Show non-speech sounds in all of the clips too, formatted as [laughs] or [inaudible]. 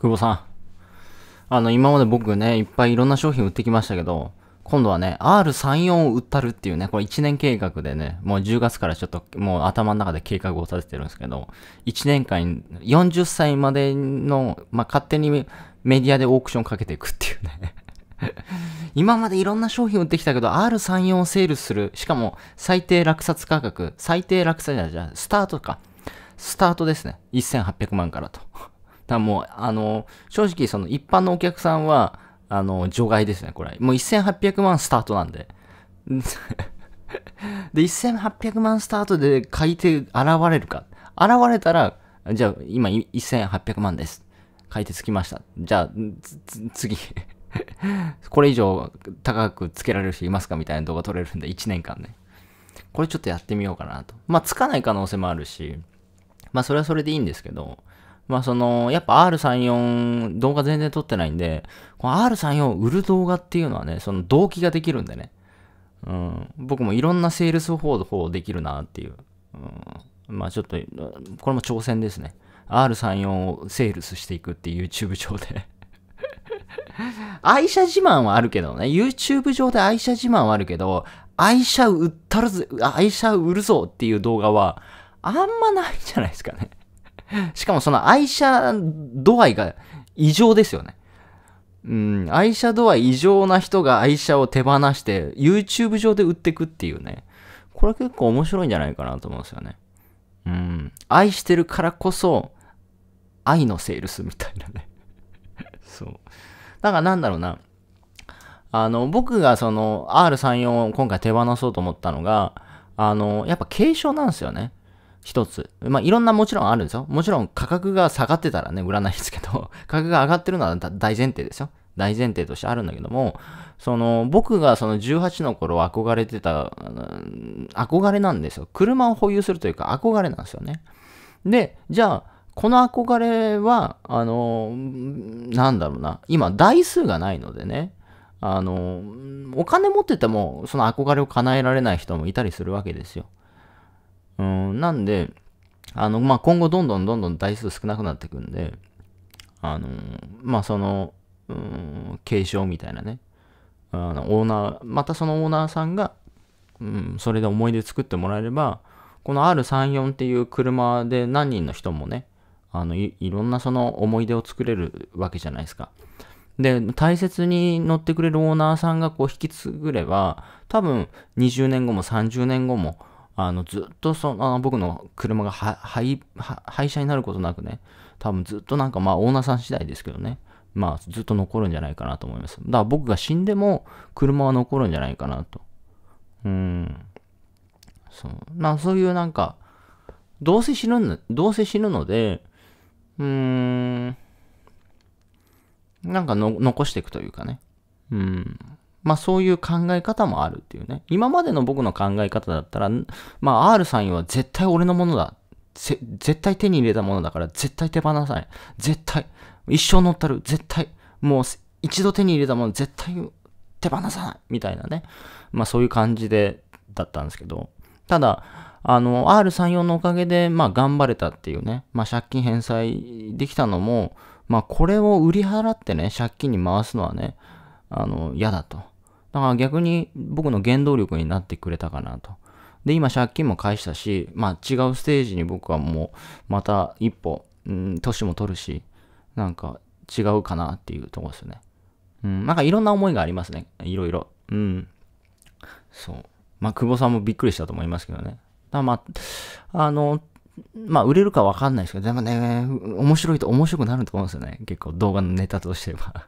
久保さん。あの、今まで僕ね、いっぱいいろんな商品売ってきましたけど、今度はね、R34 を売ったるっていうね、これ1年計画でね、もう10月からちょっともう頭の中で計画を立ててるんですけど、1年間40歳までの、まあ、勝手にメディアでオークションかけていくっていうね。[laughs] 今までいろんな商品売ってきたけど、R34 をセールする。しかも、最低落札価格、最低落札じゃなスタートか。スタートですね。1800万からと。だもう、あの、正直その一般のお客さんは、あの、除外ですね、これ。もう1800万スタートなんで。[laughs] で、1800万スタートで買い手現れるか。現れたら、じゃあ今1800万です。買い手つきました。じゃあ、次。これ以上高くつけられる人いますかみたいな動画撮れるんで、1年間ね。これちょっとやってみようかなと。まあ、つかない可能性もあるし、まあ、それはそれでいいんですけど、まあその、やっぱ R34 動画全然撮ってないんで、この R34 売る動画っていうのはね、その動機ができるんでね。うん、僕もいろんなセールス方法できるなっていう。うん、まあちょっと、これも挑戦ですね。R34 をセールスしていくっていう YouTube 上で愛車自慢はあるけどね、YouTube 上で愛車自慢はあるけど、愛車売ったるぜ、愛車売るぞっていう動画は、あんまないんじゃないですかね [laughs] しかもその愛車度合いが異常ですよね。うん、愛車度合い異常な人が愛車を手放して YouTube 上で売ってくっていうね。これ結構面白いんじゃないかなと思うんですよね。うん、愛してるからこそ愛のセールスみたいなね。[laughs] そう。だからなんだろうな。あの、僕がその R34 を今回手放そうと思ったのが、あの、やっぱ軽症なんですよね。一つ。まあ、いろんなもちろんあるんですよ。もちろん価格が下がってたらね、売らないですけど、[laughs] 価格が上がってるのは大前提ですよ。大前提としてあるんだけども、その、僕がその18の頃憧れてた、憧れなんですよ。車を保有するというか憧れなんですよね。で、じゃあ、この憧れは、あの、なんだろうな、今、台数がないのでね、あの、お金持ってても、その憧れを叶えられない人もいたりするわけですよ。うん、なんで、あの、まあ、今後どんどんどんどん台数少なくなっていくんで、あの、まあ、その、うん、継承みたいなね、あの、オーナー、またそのオーナーさんが、うん、それで思い出作ってもらえれば、この R34 っていう車で何人の人もね、あのい、いろんなその思い出を作れるわけじゃないですか。で、大切に乗ってくれるオーナーさんがこう引き継ぐれば、多分20年後も30年後も、あの、ずっとその、あの僕の車が廃車になることなくね、多分ずっとなんかまあオーナーさん次第ですけどね、まあずっと残るんじゃないかなと思います。だから僕が死んでも車は残るんじゃないかなと。うん。そう。まあそういうなんか、どうせ死ぬ、どうせ死ぬので、うーん、なんかの残していくというかね。うん。まあそういう考え方もあるっていうね。今までの僕の考え方だったら、まあ R さんは絶対俺のものだ。絶対手に入れたものだから絶対手放さない。絶対。一生乗ったる。絶対。もう一度手に入れたもの絶対手放さない。みたいなね。まあそういう感じで、だったんですけど。ただ、あの、R34 のおかげで、まあ、頑張れたっていうね、まあ、借金返済できたのも、まあ、これを売り払ってね、借金に回すのはね、あの、嫌だと。だから逆に僕の原動力になってくれたかなと。で、今借金も返したし、まあ違うステージに僕はもうまた一歩、うん、年も取るし、なんか違うかなっていうとこですよね。うん、なんかいろんな思いがありますね。いろいろ。うん。そう。まあ久保さんもびっくりしたと思いますけどね。だまあ、あの、まあ売れるかわかんないですけど、でもね、面白いと面白くなると思うんですよね。結構動画のネタとしては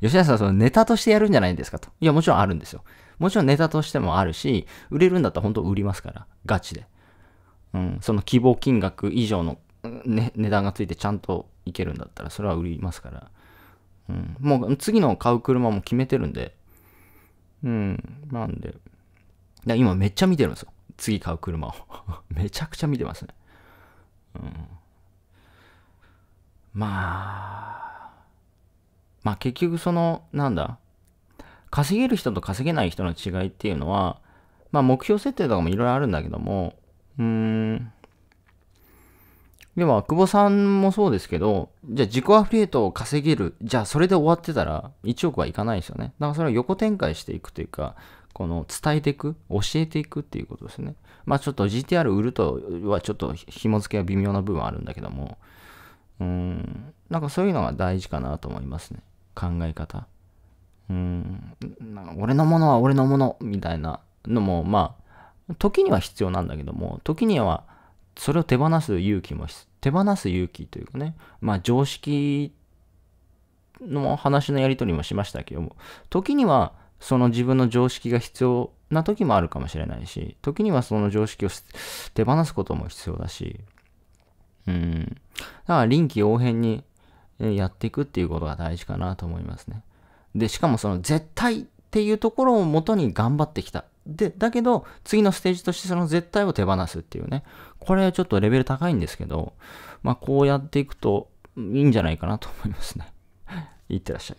吉田さん、そのネタとしてやるんじゃないんですかと。いや、もちろんあるんですよ。もちろんネタとしてもあるし、売れるんだったら本当売りますから、ガチで。うん、その希望金額以上の、ね、値段がついてちゃんといけるんだったら、それは売りますから。うん、もう次の買う車も決めてるんで、うん、なんで、だ今めっちゃ見てるんですよ。次買う車を。[laughs] めちゃくちゃ見てますね。うん、まあ、まあ結局その、なんだ、稼げる人と稼げない人の違いっていうのは、まあ目標設定とかもいろいろあるんだけども、うーん。でも、久保さんもそうですけど、じゃあ自己アフリエイトを稼げる。じゃあそれで終わってたら1億はいかないですよね。だからそれを横展開していくというか、この伝えていく、教えていくっていうことですね。まあちょっと GTR 売るとはちょっと紐付けは微妙な部分あるんだけども、うん、なんかそういうのが大事かなと思いますね。考え方。うん、俺のものは俺のものみたいなのも、まあ、時には必要なんだけども、時にはそれを手放す勇気も、手放す勇気というかね、まあ常識の話のやり取りもしましたけども、時にはその自分の常識が必要な時もあるかもしれないし、時にはその常識を手放すことも必要だし、うん。だから臨機応変にやっていくっていうことが大事かなと思いますね。で、しかもその絶対っていうところをもとに頑張ってきた。で、だけど、次のステージとしてその絶対を手放すっていうね。これはちょっとレベル高いんですけど、まあこうやっていくといいんじゃないかなと思いますね。[laughs] いってらっしゃい。